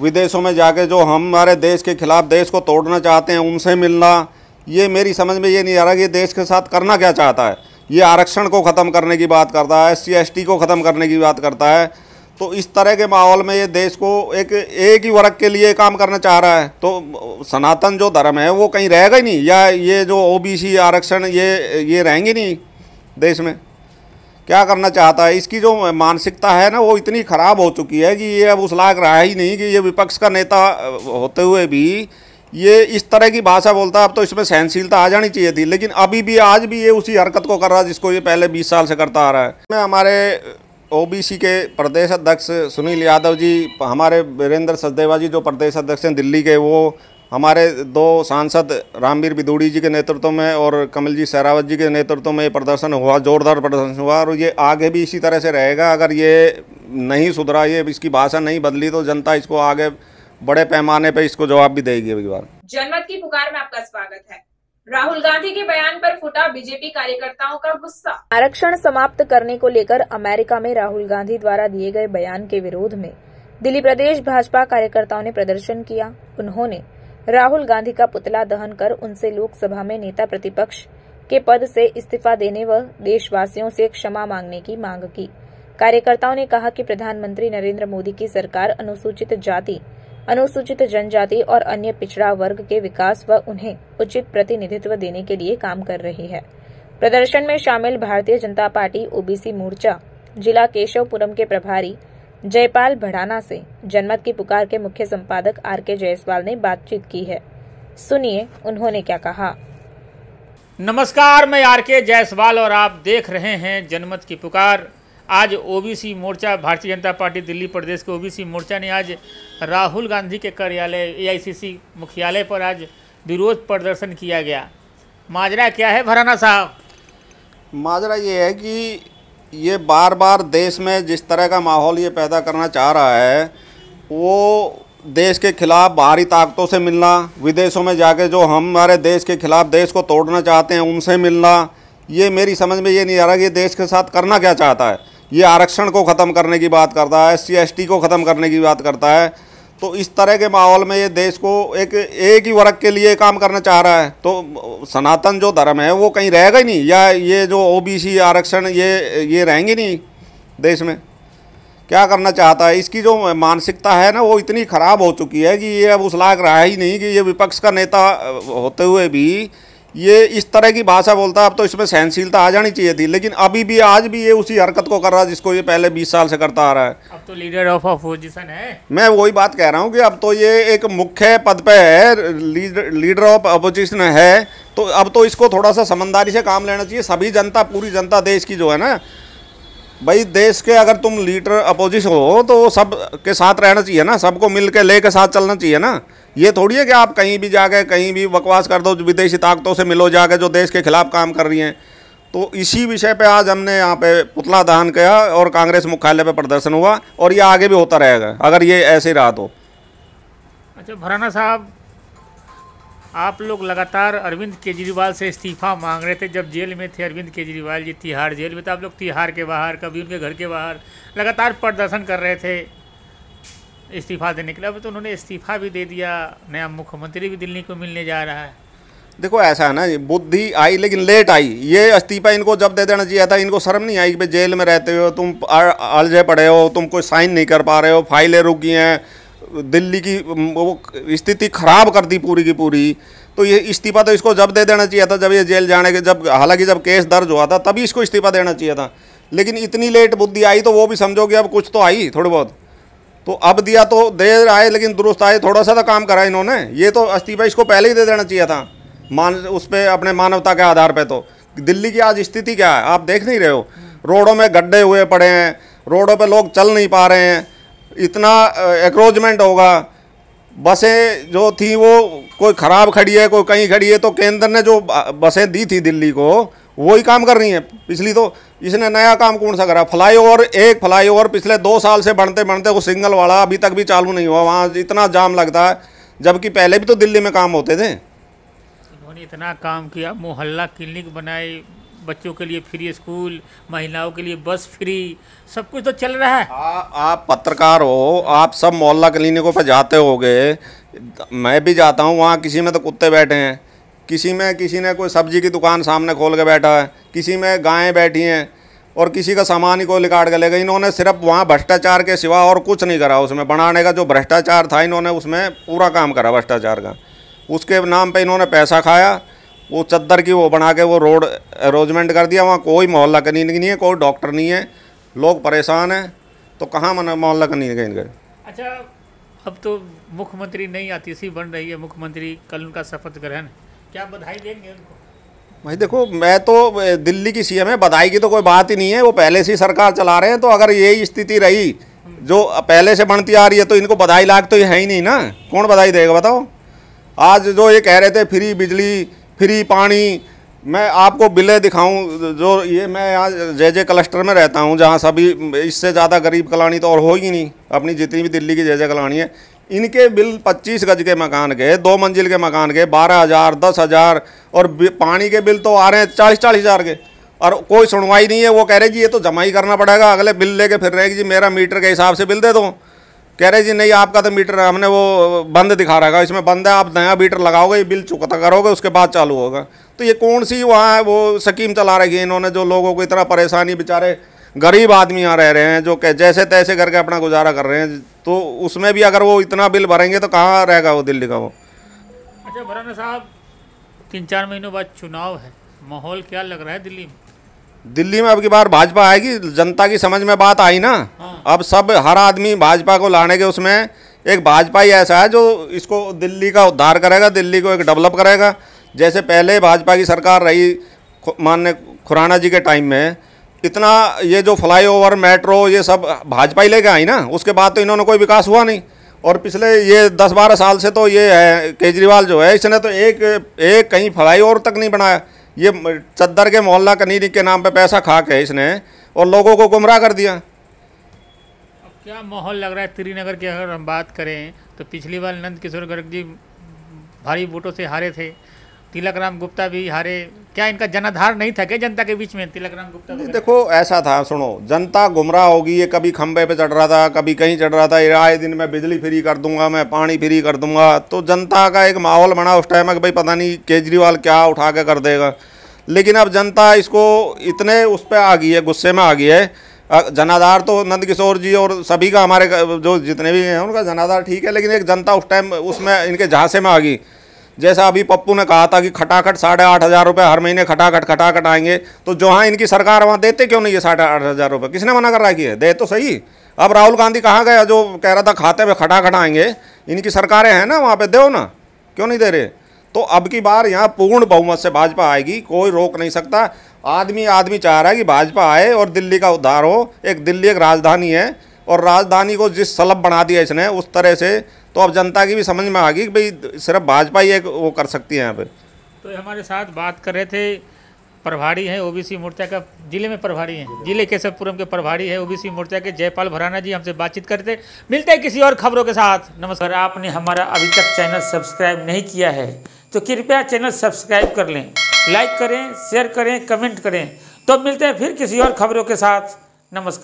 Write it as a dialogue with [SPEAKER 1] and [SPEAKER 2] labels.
[SPEAKER 1] विदेशों में जाके जो हमारे देश के खिलाफ देश को तोड़ना चाहते हैं उनसे मिलना ये मेरी समझ में ये नहीं आ रहा कि देश के साथ करना क्या चाहता है ये आरक्षण को ख़त्म करने की बात करता है एस सी को ख़त्म करने की बात करता है तो इस तरह के माहौल में ये देश को एक एक ही वर्ग के लिए काम करना चाह रहा है तो सनातन जो धर्म है वो कहीं रहेगा ही नहीं या ये जो ओबीसी आरक्षण ये ये रहेंगे नहीं देश में क्या करना चाहता है इसकी जो मानसिकता है ना वो इतनी ख़राब हो चुकी है कि ये अब उस लाग रहा ही नहीं कि ये विपक्ष का नेता होते हुए भी ये इस तरह की भाषा बोलता है अब तो इसमें सहनशीलता आ जानी चाहिए थी लेकिन अभी भी आज भी ये उसी हरकत को कर रहा है जिसको ये पहले बीस साल से करता आ रहा है मैं हमारे ओ के प्रदेश अध्यक्ष सुनील यादव जी हमारे वीरेंद्र सचदेवा जी जो प्रदेश अध्यक्ष हैं दिल्ली के वो हमारे दो सांसद रामवीर बिदूड़ी जी के नेतृत्व में और कमल जी सहरावत जी के नेतृत्व में ये प्रदर्शन हुआ जोरदार प्रदर्शन हुआ और ये आगे भी इसी तरह से रहेगा अगर ये नहीं सुधरा ये इसकी भाषा नहीं बदली तो जनता इसको आगे बड़े पैमाने पर इसको जवाब भी देगी अगली बार
[SPEAKER 2] जनमत की पुकार में आपका स्वागत है राहुल गांधी के बयान पर फूटा बीजेपी कार्यकर्ताओं का गुस्सा आरक्षण समाप्त करने को लेकर अमेरिका में राहुल गांधी द्वारा दिए गए बयान के विरोध में दिल्ली प्रदेश भाजपा कार्यकर्ताओं ने प्रदर्शन किया उन्होंने राहुल गांधी का पुतला दहन कर उनसे लोकसभा में नेता प्रतिपक्ष के पद से इस्तीफा देने व देशवासियों से क्षमा मांगने की मांग की कार्यकर्ताओं ने कहा कि प्रधानमंत्री नरेंद्र मोदी की सरकार अनुसूचित जाति अनुसूचित जनजाति और अन्य पिछड़ा वर्ग के विकास व उन्हें उचित प्रतिनिधित्व देने के लिए काम कर रही है प्रदर्शन में शामिल भारतीय जनता पार्टी ओबीसी मोर्चा जिला केशवपुरम के प्रभारी जयपाल भड़ाना से जनमत की पुकार के मुख्य संपादक आर के जयसवाल ने बातचीत की है सुनिए उन्होंने क्या कहा नमस्कार मैं आर के जायसवाल और आप देख रहे हैं जनमत की पुकार आज ओबीसी मोर्चा भारतीय जनता पार्टी दिल्ली प्रदेश के ओबीसी मोर्चा ने आज राहुल गांधी के कार्यालय एआईसीसी मुख्यालय पर आज विरोध प्रदर्शन किया गया माजरा क्या है भराना साहब
[SPEAKER 1] माजरा ये है कि ये बार बार देश में जिस तरह का माहौल ये पैदा करना चाह रहा है वो देश के खिलाफ बाहरी ताकतों से मिलना विदेशों में जाके जो हमारे देश के खिलाफ देश को तोड़ना चाहते हैं उनसे मिलना ये मेरी समझ में ये नहीं आ रहा कि देश के साथ करना क्या चाहता है ये आरक्षण को ख़त्म करने की बात करता है एस सी को ख़त्म करने की बात करता है तो इस तरह के माहौल में ये देश को एक एक ही वर्ग के लिए काम करना चाह रहा है तो सनातन जो धर्म है वो कहीं रहेगा ही नहीं या ये जो ओबीसी आरक्षण ये ये रहेंगे नहीं देश में क्या करना चाहता है इसकी जो मानसिकता है ना वो इतनी ख़राब हो चुकी है कि ये अब उस लायक रहा ही नहीं कि ये विपक्ष का नेता होते हुए भी ये इस तरह की भाषा बोलता है अब तो इसमें सहनशीलता आ जानी चाहिए थी लेकिन अभी भी आज भी ये उसी हरकत को कर रहा है जिसको ये पहले 20 साल से करता आ रहा है
[SPEAKER 2] अब तो लीडर ऑफ अपोजिशन है
[SPEAKER 1] मैं वही बात कह रहा हूँ कि अब तो ये एक मुख्य पद पे है लीडर ऑफ अपोजिशन है तो अब तो इसको थोड़ा सा समझदारी से काम लेना चाहिए सभी जनता पूरी जनता देश की जो है ना भाई देश के अगर तुम लीडर अपोजिशन हो तो सब के साथ रहना चाहिए ना सबको मिल के ले के साथ चलना चाहिए ना ये थोड़ी है कि आप कहीं भी जाके कहीं भी बकवास कर दो विदेशी ताकतों से मिलो जाके जो देश के खिलाफ काम कर रही हैं तो इसी विषय पे आज हमने यहाँ पे पुतला दहन किया और कांग्रेस मुख्यालय पे प्रदर्शन हुआ और ये आगे भी होता रहेगा अगर ये ऐसे रहा तो
[SPEAKER 2] अच्छा भराना साहब आप लोग लगातार अरविंद केजरीवाल से इस्तीफ़ा मांग रहे थे जब जेल में थे अरविंद केजरीवाल जी तिहाड़ जेल में तो आप लोग तिहाड़ के बाहर कभी उनके घर के बाहर लगातार प्रदर्शन कर रहे थे इस्तीफ़ा देने के लिए अब तो उन्होंने इस्तीफ़ा भी दे दिया नया मुख्यमंत्री भी दिल्ली को मिलने जा रहा है
[SPEAKER 1] देखो ऐसा है ना बुद्धि आई लेकिन लेट आई ये इस्तीफा इनको जब दे देना चाहिए था इनको शर्म नहीं आई कि भाई जेल में रहते हो तुम अलझे पड़े हो तुम कोई साइन नहीं कर पा रहे हो फाइलें रुकी हैं दिल्ली की वो स्थिति खराब कर दी पूरी की पूरी तो ये इस्तीफा तो इसको जब दे देना चाहिए था जब ये जेल जाने के जब हालांकि जब केस दर्ज हुआ था तभी इसको इस्तीफा देना चाहिए था लेकिन इतनी लेट बुद्धि आई तो वो भी समझो कि अब कुछ तो आई थोड़ी बहुत तो अब दिया तो देर आए लेकिन दुरुस्त आए थोड़ा सा तो काम करा इन्होंने ये तो इस्तीफा इसको पहले ही दे देना चाहिए था मान उस पर अपने मानवता के आधार पर तो दिल्ली की आज स्थिति क्या है आप देख नहीं रहे हो रोडों में गड्ढे हुए पड़े हैं रोडों पर लोग चल नहीं पा रहे हैं इतना एक्रोचमेंट होगा बसें जो थी वो कोई ख़राब खड़ी है कोई कहीं खड़ी है तो केंद्र ने जो बसें दी थी दिल्ली को वही काम कर रही हैं पिछली तो इसने नया काम कौन सा करा फ्लाई ओवर एक फ्लाई ओवर पिछले दो साल से बढ़ते बढ़ते वो सिंगल वाला अभी तक भी चालू नहीं हुआ वहाँ इतना जाम लगता है जबकि पहले भी तो दिल्ली में काम होते थे इन्होंने
[SPEAKER 2] इतना काम किया मोहल्ला क्लिनिक बनाई बच्चों के लिए फ्री स्कूल महिलाओं के लिए बस
[SPEAKER 1] फ्री सब कुछ तो चल रहा है आ, आप पत्रकार हो आप सब मोहल्ला क्लिनिकों पर जाते हो मैं भी जाता हूँ वहाँ किसी में तो कुत्ते बैठे हैं किसी में किसी ने कोई सब्जी की दुकान सामने खोल के बैठा है किसी में गायें बैठी हैं और किसी का सामान ही कोई लिकाड़ के ले गए इन्होंने सिर्फ वहाँ भ्रष्टाचार के सिवा और कुछ नहीं करा उसमें बनाने का जो भ्रष्टाचार था इन्होंने उसमें पूरा काम करा भ्रष्टाचार का उसके नाम पे इन्होंने पैसा खाया वो चद्दर की वो बना के वो रोड अरेंजमेंट कर दिया वहाँ कोई मोहल्ला कनीन नहीं है कोई डॉक्टर नहीं है लोग परेशान हैं तो कहाँ मोहल्ला कनीन गए अच्छा
[SPEAKER 2] अब तो मुख्यमंत्री आती सी बन रही है मुख्यमंत्री कल उनका शपथ ग्रहण क्या बधाई देंगे उनको
[SPEAKER 1] भाई देखो मैं तो दिल्ली की सीएम है बधाई की तो कोई बात ही नहीं है वो पहले से सरकार चला रहे हैं तो अगर यही स्थिति रही जो पहले से बनती आ रही है तो इनको बधाई लाग तो है ही नहीं ना कौन बधाई देगा बताओ आज जो ये कह रहे थे फ्री बिजली फ्री पानी मैं आपको बिलें दिखाऊं जो ये मैं यहाँ जे जे क्लस्टर में रहता हूँ जहाँ सभी इससे ज़्यादा गरीब कलानी तो और हो ही नहीं अपनी जितनी भी दिल्ली की जे जे कलानी है इनके बिल 25 गज के मकान के दो मंजिल के मकान के बारह हज़ार दस हज़ार और पानी के बिल तो आ रहे हैं चालीस चालीस हज़ार के और कोई सुनवाई नहीं है वो कह रहे जी ये तो जमा ही करना पड़ेगा अगले बिल लेके फिर रहे जी मेरा मीटर के हिसाब से बिल दे दो कह रहे जी नहीं आपका तो मीटर हमने वो बंद दिखा रखा इसमें बंद है आप नया मीटर लगाओगे ये बिल चुकता करोगे उसके बाद चालू होगा तो ये कौन सी वहाँ वो स्कीम चला रही है इन्होंने जो लोगों को इतना परेशानी बेचारे गरीब आदमी यहाँ रह रहे हैं जो जैसे तैसे करके अपना गुजारा कर रहे हैं तो उसमें भी अगर वो इतना बिल भरेंगे तो कहाँ रहेगा वो दिल्ली का वो
[SPEAKER 2] अच्छा भराना साहब तीन चार महीनों बाद चुनाव है माहौल क्या लग रहा है दिल्ली में
[SPEAKER 1] दिल्ली में अब की बार भाजपा आएगी जनता की समझ में बात आई ना हाँ। अब सब हर आदमी भाजपा को लाने के उसमें एक भाजपा ही ऐसा है जो इसको दिल्ली का उद्धार करेगा दिल्ली को एक डेवलप करेगा जैसे पहले भाजपा की सरकार रही मान्य खुराना जी के टाइम में इतना ये जो फ्लाईओवर मेट्रो ये सब भाजपा ही लेके आई ना उसके बाद तो इन्होंने कोई विकास हुआ नहीं और पिछले ये दस बारह साल से तो ये है केजरीवाल जो है इसने तो एक एक कहीं फ्लाईओवर तक नहीं बनाया ये चद्दर के मोहल्ला कनीरी के नाम पे पैसा खा के इसने और लोगों को गुमराह कर दिया अब
[SPEAKER 2] क्या माहौल लग रहा है त्रिनगर की अगर हम बात करें तो पिछली बार नंद किशोर गर्ग जी भारी वोटों से हारे थे तिलक राम गुप्ता भी हारे क्या इनका जनाधार नहीं था क्या जनता के बीच में तिलक राम गुप्ता
[SPEAKER 1] नहीं देखो ऐसा था सुनो जनता गुमराह होगी ये कभी खंबे पे चढ़ रहा था कभी कहीं चढ़ रहा था ये आए दिन मैं बिजली फ्री कर दूंगा मैं पानी फ्री कर दूंगा तो जनता का एक माहौल बना उस टाइम में भाई पता नहीं केजरीवाल क्या उठा के कर देगा लेकिन अब जनता इसको इतने उस पर आ गई है गुस्से में आ गई है जनाधार तो नंद किशोर जी और सभी का हमारे जो जितने भी हैं उनका जनाधार ठीक है लेकिन एक जनता उस टाइम उसमें इनके झांसे में आ गई जैसा अभी पप्पू ने कहा था कि खटाखट साढ़े आठ हज़ार रुपये हर महीने खटाखट खटाखट आएंगे तो जहाँ इनकी सरकार वहाँ देते क्यों नहीं है साढ़े आठ हज़ार रुपये किसने मना कर रहा है कि दे तो सही अब राहुल गांधी कहाँ गया जो कह रहा था खाते में खटाखट आएंगे इनकी सरकारें हैं ना वहाँ पर दो ना क्यों नहीं दे रहे तो अब की बार यहाँ पूर्ण बहुमत से भाजपा आएगी कोई रोक नहीं सकता आदमी आदमी चाह रहा है कि भाजपा आए और दिल्ली का उद्धार हो एक दिल्ली एक राजधानी है और राजधानी को जिस सलभ बना दिया इसने उस तरह से तो अब जनता की भी समझ में आ गई कि भाई सिर्फ भाजपा ही एक वो कर सकती है यहाँ पर
[SPEAKER 2] तो हमारे साथ बात कर रहे थे प्रभारी हैं ओबीसी मोर्चा का जिले में प्रभारी हैं जिले केशवपुरम के प्रभारी है ओबीसी मोर्चा के जयपाल भराना जी हमसे बातचीत करते मिलते हैं किसी और खबरों के साथ नमस्कार आपने हमारा अभी तक चैनल सब्सक्राइब नहीं किया है तो कृपया चैनल सब्सक्राइब कर लें लाइक करें शेयर करें कमेंट करें तो मिलते हैं फिर किसी और खबरों के साथ नमस्कार